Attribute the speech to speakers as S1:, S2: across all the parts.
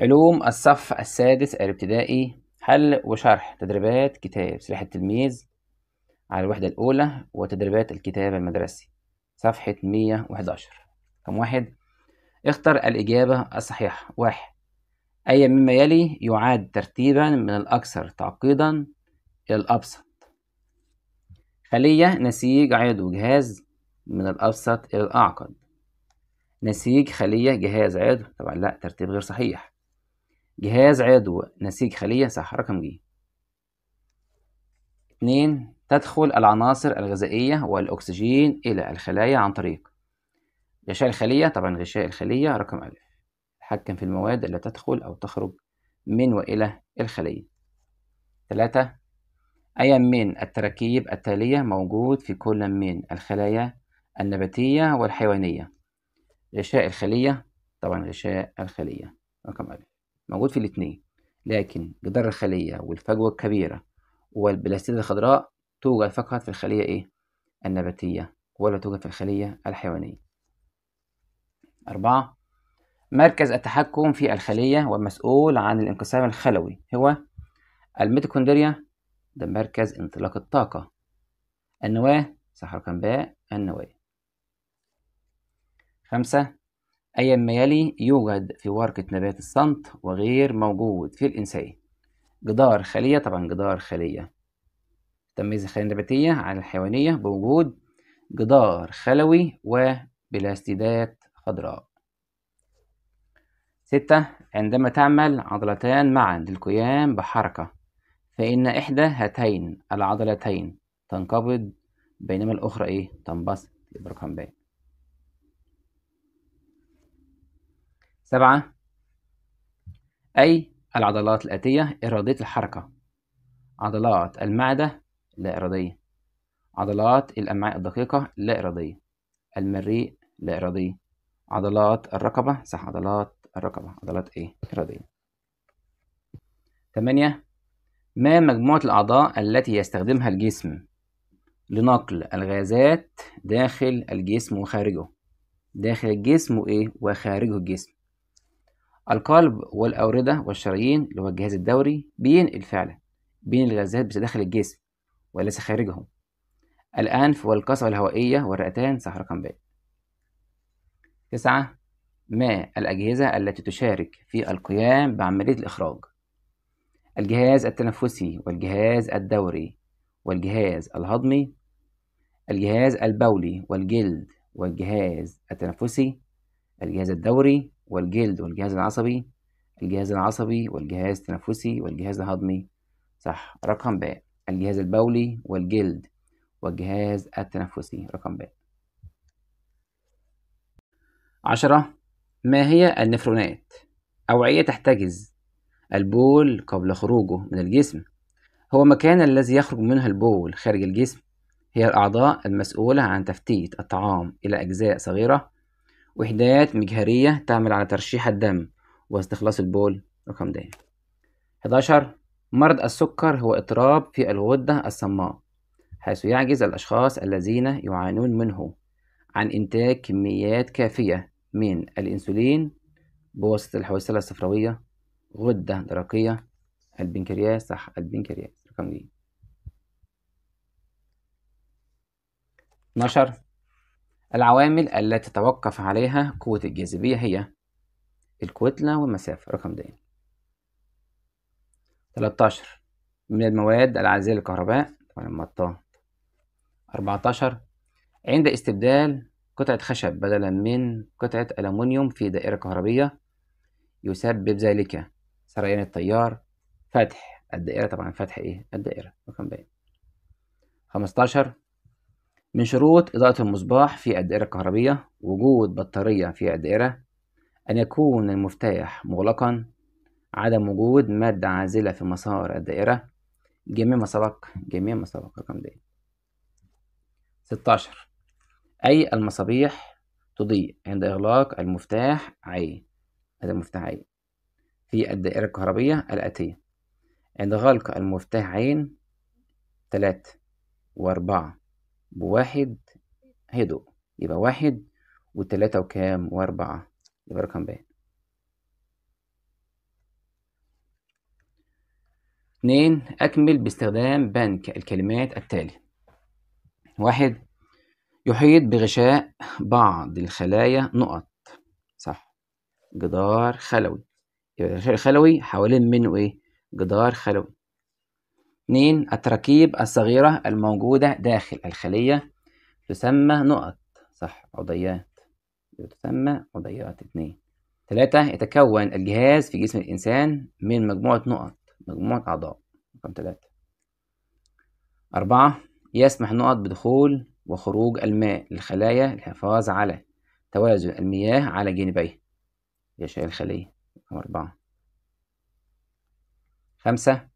S1: علوم الصف السادس الابتدائي حل وشرح تدريبات كتاب سلاح التلميذ على الوحدة الأولى وتدريبات الكتاب المدرسي صفحة 111 رقم واحد اختر الإجابة الصحيحة واحد أي مما يلي يعاد ترتيبا من الأكثر تعقيدا إلى الأبسط خلية نسيج عضو جهاز من الأبسط إلى الأعقد نسيج خلية جهاز عضو طبعا لا ترتيب غير صحيح جهاز عضو نسيج خلية صح رقم ج اتنين تدخل العناصر الغذائية والأكسجين إلى الخلايا عن طريق غشاء الخلية طبعا غشاء الخلية رقم ألف يتحكم في المواد اللي تدخل أو تخرج من وإلى الخلية ثلاثة أي من التركيب التالية موجود في كل من الخلايا النباتية والحيوانية غشاء الخلية طبعا غشاء الخلية رقم ألف موجود في الاثنين لكن جدار الخلية والفجوة الكبيرة والبلاستيد الخضراء توجد فقط في الخلية إيه؟ النباتية ولا توجد في الخلية الحيوانية أربعة مركز التحكم في الخلية والمسؤول عن الانقسام الخلوي هو الميتوكوندريا ده مركز انطلاق الطاقة النواة صح رقم باء النواة خمسة أيا ما يلي يوجد في ورقة نبات الصمت وغير موجود في الإنسان جدار خلية طبعا جدار خلية تميز الخلية النباتية عن الحيوانية بوجود جدار خلوي وبلاستيدات خضراء ستة عندما تعمل عضلتان معا للقيام بحركة فإن إحدى هاتين العضلتين تنقبض بينما الأخرى إيه تنبسط يبقى رقم باقي سبعة أي العضلات الآتية إرادية الحركة عضلات المعدة لا إرادية عضلات الأمعاء الدقيقة لا إرادية المريء لا إرادية عضلات الرقبة صح عضلات الرقبة عضلات إيه إرادية تمانية ما مجموعة الأعضاء التي يستخدمها الجسم لنقل الغازات داخل الجسم وخارجه داخل الجسم وإيه وخارجه الجسم القلب والأوردة والشرايين اللي هو الجهاز الدوري بينقل فعلا بين الغازات بتدخل الجسم وليس خارجهم الأنف والقصبة الهوائية والرئتان صح رقم ب تسعة ما الأجهزة التي تشارك في القيام بعملية الإخراج الجهاز التنفسي والجهاز الدوري والجهاز الهضمي الجهاز البولي والجلد والجهاز التنفسي الجهاز الدوري والجلد والجهاز العصبي الجهاز العصبي والجهاز التنفسي والجهاز الهضمي صح رقم ب الجهاز البولي والجلد والجهاز التنفسي رقم ب عشرة ما هي النفرونات؟ أوعية تحتجز البول قبل خروجه من الجسم هو مكان الذي يخرج منه البول خارج الجسم هي الأعضاء المسؤولة عن تفتيت الطعام إلى أجزاء صغيرة وحدات مجهرية تعمل على ترشيح الدم واستخلاص البول رقم ده 11 مرض السكر هو اضطراب في الغدة الصماء حيث يعجز الأشخاص الذين يعانون منه عن إنتاج كميات كافية من الأنسولين بواسطة الحويصلة الصفراوية غدة درقية البنكرياس صح البنكرياس رقم دي 12 العوامل التي تتوقف عليها قوة الجاذبية هي الكتلة والمسافة رقم دين 13 من المواد العازلة للكهرباء طبعا المطاط 14 عند استبدال قطعة خشب بدلا من قطعة ألمونيوم في دائرة كهربية يسبب ذلك سريان التيار فتح الدائرة طبعا فتح ايه الدائرة رقم باين 15 من شروط إضاءة المصباح في الدائرة الكهربية وجود بطارية في الدائرة أن يكون المفتاح مغلقا عدم وجود مادة عازلة في مسار الدائرة جميع ما سبق جميع ما سبق رقم دي 16 أي المصابيح تضيء عند إغلاق المفتاح عي هذا المفتاح عين في الدائرة الكهربية الآتية عند غلق المفتاح عين ثلاثة وأربعة بواحد هدوء يبقى واحد وتلاتة وكام وأربعة يبقى رقم باين اتنين أكمل باستخدام بنك الكلمات التالي واحد يحيط بغشاء بعض الخلايا نقط صح جدار خلوي يبقى الغشاء الخلوي حوالين منه إيه جدار خلوي 2 التراكيب الصغيرة الموجودة داخل الخلية تسمى نقط صح عضيات تسمى عضيات 2 تلاتة يتكون الجهاز في جسم الإنسان من مجموعة نقط مجموعة أعضاء رقم 3 4 يسمح النقط بدخول وخروج الماء للخلايا للحفاظ على توازن المياه على جانبيه يشيل الخلية رقم أربعة خمسة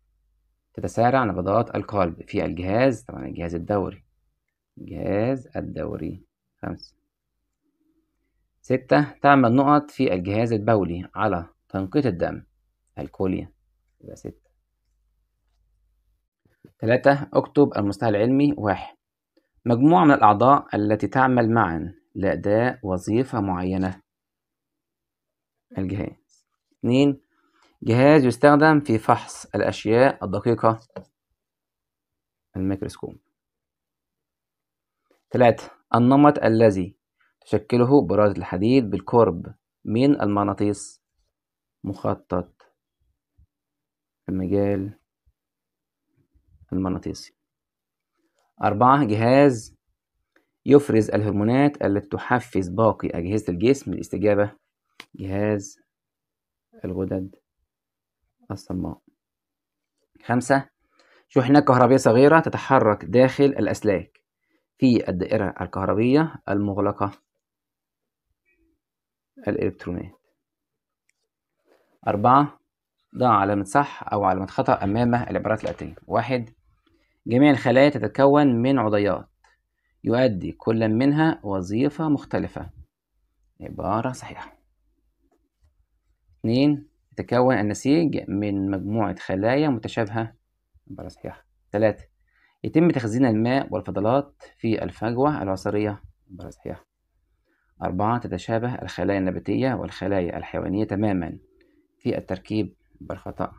S1: تتسارع نبضات القلب في الجهاز طبعا الجهاز الدوري الجهاز الدوري خمسة ستة تعمل نقط في الجهاز البولي على تنقية الدم الكوليا يبقى ستة تلاتة اكتب المصطلح العلمي واحد مجموعة من الأعضاء التي تعمل معا لأداء وظيفة معينة الجهاز اتنين جهاز يستخدم في فحص الأشياء الدقيقة الميكروسكوب ثلاثة النمط الذي تشكله برازة الحديد بالقرب من المغناطيس مخطط المجال المغناطيسي أربعة جهاز يفرز الهرمونات التي تحفز باقي أجهزة الجسم للاستجابة جهاز الغدد الصماء خمسة شحنة كهربية صغيرة تتحرك داخل الأسلاك في الدائرة الكهربية المغلقة الإلكترونات أربعة ضع علامة صح أو علامة خطأ أمام العبارات الآتية واحد جميع الخلايا تتكون من عضيات يؤدي كل منها وظيفة مختلفة عبارة صحيحة اتنين يتكون النسيج من مجموعة خلايا متشابهة عبارة صحيحة ثلاثة يتم تخزين الماء والفضلات في الفجوة العصرية عبارة صحيحة أربعة تتشابه الخلايا النباتية والخلايا الحيوانية تماما في التركيب بالخطأ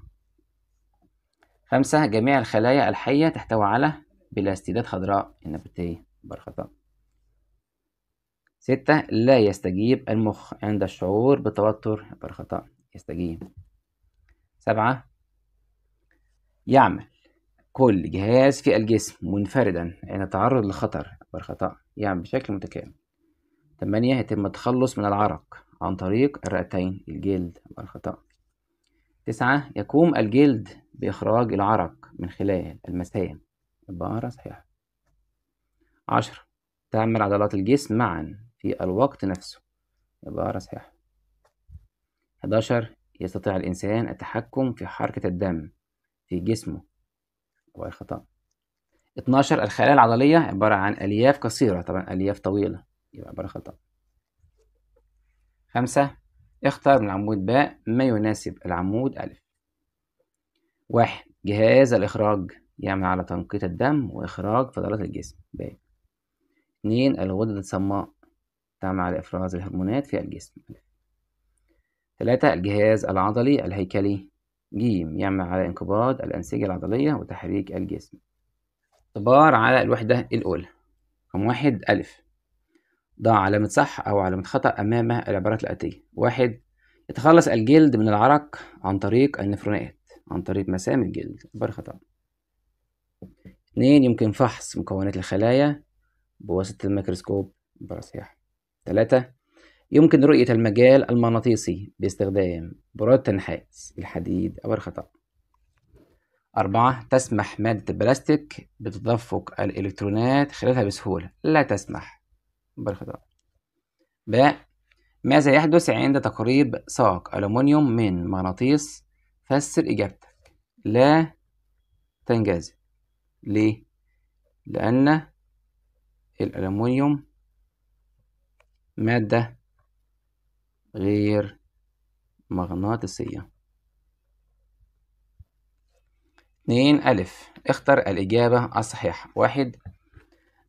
S1: خمسة جميع الخلايا الحية تحتوي على بلاستيدات خضراء النباتية بالخطأ ستة لا يستجيب المخ عند الشعور بالتوتر بالخطأ يستجيب سبعة يعمل كل جهاز في الجسم منفردا عند يعني التعرض لخطر والخطأ يعمل بشكل متكامل تمانية يتم التخلص من العرق عن طريق الرئتين الجلد والخطأ تسعة يقوم الجلد بإخراج العرق من خلال المسام عبارة صحيحة عشرة تعمل عضلات الجسم معا في الوقت نفسه عبارة صحيحة 11 يستطيع الإنسان التحكم في حركة الدم في جسمه والخطأ 12 الخلايا العضلية عبارة عن ألياف قصيرة طبعا ألياف طويلة يبقى عبارة خطأ خمسة اختر من العمود باء ما يناسب العمود ألف واحد جهاز الإخراج يعمل على تنقية الدم وإخراج فضلات الجسم باء اتنين الغدد الصماء تعمل على إفراز الهرمونات في الجسم ألف تلاتة الجهاز العضلي الهيكلي ج يعمل على انقباض الأنسجة العضلية وتحريك الجسم اختبار على الوحدة الأولى رقم واحد ألف ضع علامة صح أو علامة خطأ أمام العبارات الآتية واحد يتخلص الجلد من العرق عن طريق النفرونات عن طريق مسام الجلد عبارة خطأ اتنين يمكن فحص مكونات الخلايا بواسطة الميكروسكوب صحيحة تلاتة يمكن رؤية المجال المغناطيسي باستخدام براد تنحاز الحديد أو الخطأ أربعة تسمح مادة البلاستيك بتدفق الإلكترونات خلالها بسهولة لا تسمح بالخطأ باء ماذا يحدث عند تقريب ساق ألومنيوم من مغناطيس فسر إجابتك لا تنجذب ليه؟ لأن الألومنيوم مادة غير مغناطيسية اتنين ألف اختر الإجابة الصحيحة واحد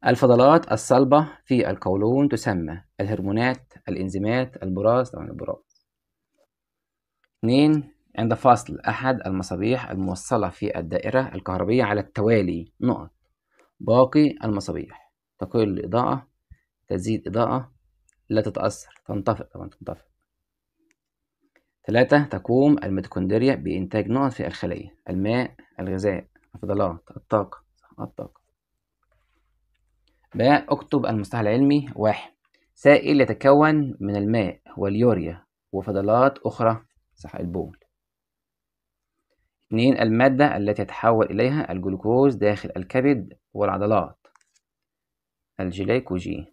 S1: الفضلات الصلبة في القولون تسمى الهرمونات الإنزيمات البراز طبعا البراز اتنين عند فصل أحد المصابيح الموصلة في الدائرة الكهربية على التوالي نقط باقي المصابيح تقل الإضاءة تزيد إضاءة لا تتأثر تنطفئ طبعا تنطفئ ثلاثة تقوم الميتوكوندريا بإنتاج نقط في الخلية الماء الغذاء الفضلات الطاقة الطاقة باء اكتب المصطلح العلمي واحد سائل يتكون من الماء واليوريا وفضلات أخرى صح البول اثنين المادة التي يتحول إليها الجلوكوز داخل الكبد والعضلات الجليكوجين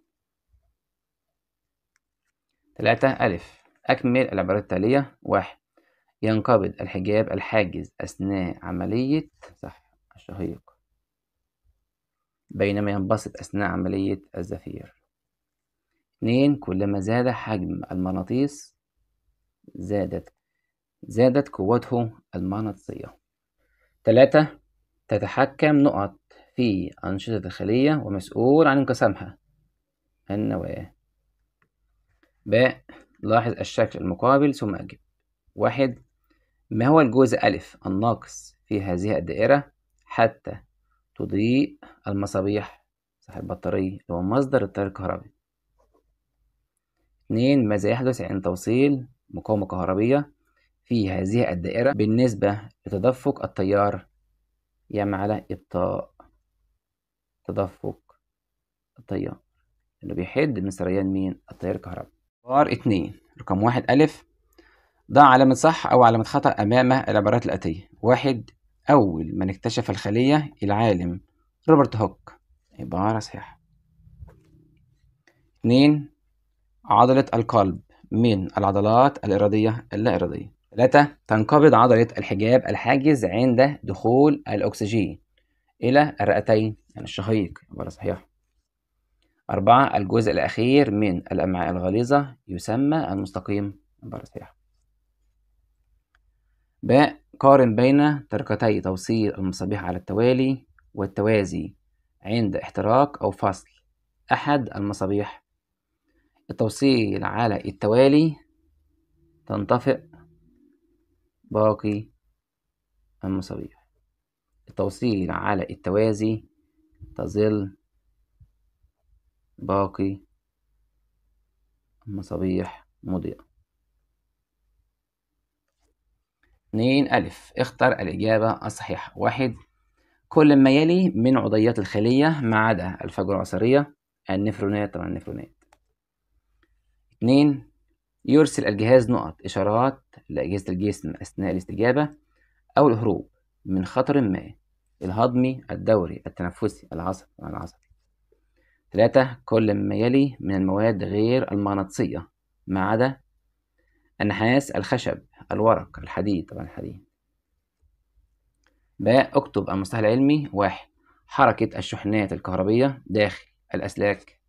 S1: تلاتة ألف أكمل العبارات التالية واحد ينقبض الحجاب الحاجز أثناء عملية صح الشهيق بينما ينبسط أثناء عملية الزفير اتنين كلما زاد حجم المغناطيس زادت زادت قوته المغناطيسية تلاتة تتحكم نقط في أنشطة الخلية ومسؤول عن انقسامها النواة باء لاحظ الشكل المقابل ثم أجب واحد ما هو الجزء ألف الناقص في هذه الدائرة حتى تضيء المصابيح صاحب البطارية اللي هو مصدر التيار الكهربي اتنين ماذا يحدث عند توصيل مقاومة كهربية في هذه الدائرة بالنسبة لتدفق التيار يعمل على إبطاء تدفق التيار اللي بيحد من سريان مين التيار الكهربي بار 2 رقم واحد ألف ضع علامة صح أو علامة خطأ أمام العبارات الآتية واحد أول من اكتشف الخلية العالم روبرت هوك عبارة صحيحة اتنين عضلة القلب من العضلات الإرادية اللا إرادية ثلاثة تنقبض عضلة الحجاب الحاجز عند دخول الأكسجين إلى الرئتين يعني الشهيق عبارة صحيحة أربعة الجزء الأخير من الأمعاء الغليظة يسمى المستقيم عبارة صحيحة ب قارن بين تركتي توصيل المصابيح على التوالي والتوازي عند احتراق أو فصل أحد المصابيح التوصيل على التوالي تنطفئ باقي المصابيح التوصيل على التوازي تظل باقي مصابيح مضيئة اتنين ألف اختر الإجابة الصحيحة واحد كل ما يلي من عضيات الخلية ما عدا الفجوة العصرية النفرونات طبعا النفرونات اتنين يرسل الجهاز نقط إشارات لأجهزة الجسم أثناء الاستجابة أو الهروب من خطر ما الهضمي الدوري التنفسي العصب العصب ثلاثة كل ما يلي من المواد غير المغناطيسية ما عدا النحاس الخشب الورق الحديد طبعا الحديد ب اكتب المصطلح العلمي واحد حركة الشحنات الكهربية داخل الأسلاك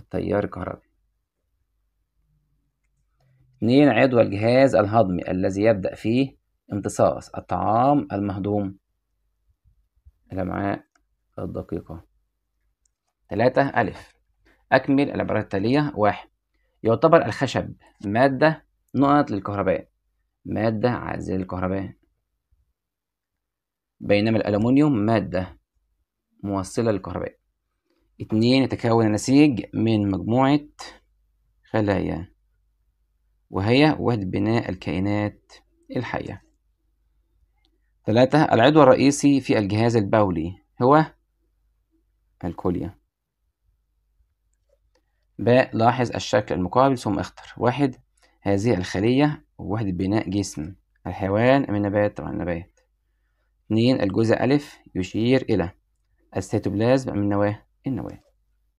S1: التيار الكهربي اتنين عضو الجهاز الهضمي الذي يبدأ فيه امتصاص الطعام المهضوم الأمعاء الدقيقة 3 ألف أكمل العبارات التالية واحد يعتبر الخشب مادة نقط للكهرباء مادة عازلة للكهرباء بينما الألومنيوم مادة موصلة للكهرباء اتنين يتكون النسيج من مجموعة خلايا وهي وحدة بناء الكائنات الحية ثلاثة العضو الرئيسي في الجهاز البولي هو الكوليا ب لاحظ الشكل المقابل ثم اختر واحد هذه الخلية ووحدة بناء جسم الحيوان أم النبات طبعا النبات اتنين الجزء ألف يشير إلى السيتوبلازم أم النواة النواة